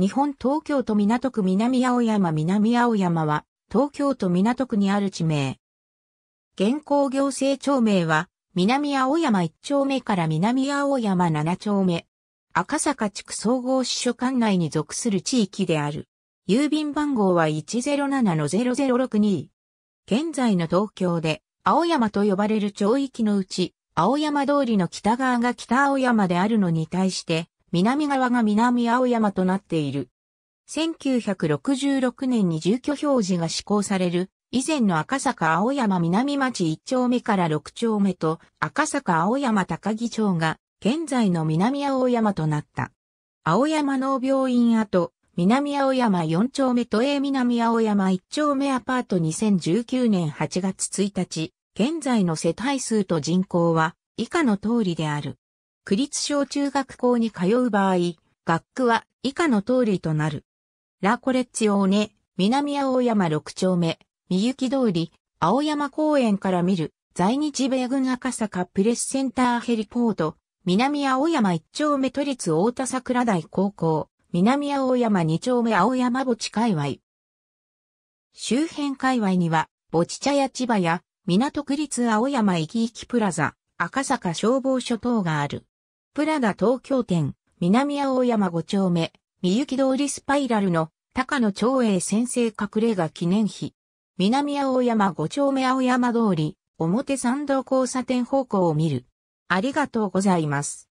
日本東京都港区南青山南青山は、東京都港区にある地名。現行行政町名は、南青山1丁目から南青山7丁目。赤坂地区総合支所管内に属する地域である。郵便番号は107-0062。現在の東京で、青山と呼ばれる町域のうち、青山通りの北側が北青山であるのに対して、南側が南青山となっている。1966年に住居表示が施行される、以前の赤坂青山南町1丁目から6丁目と赤坂青山高木町が現在の南青山となった。青山農病院跡、南青山4丁目都営南青山1丁目アパート2019年8月1日、現在の世帯数と人口は以下の通りである。区立小中学校に通う場合、学区は以下の通りとなる。ラコレッツオーネ、南青山6丁目、三き通り、青山公園から見る、在日米軍赤坂プレスセンターヘリポート、南青山1丁目都立大田桜台高校、南青山2丁目青山墓地界隈。周辺界隈には、墓地茶屋千葉や、港区立青山行き行きプラザ、赤坂消防署等がある。プラダ東京店、南青山五丁目、三雪通りスパイラルの高野長英先生隠れ家記念碑。南青山五丁目青山通り、表参道交差点方向を見る。ありがとうございます。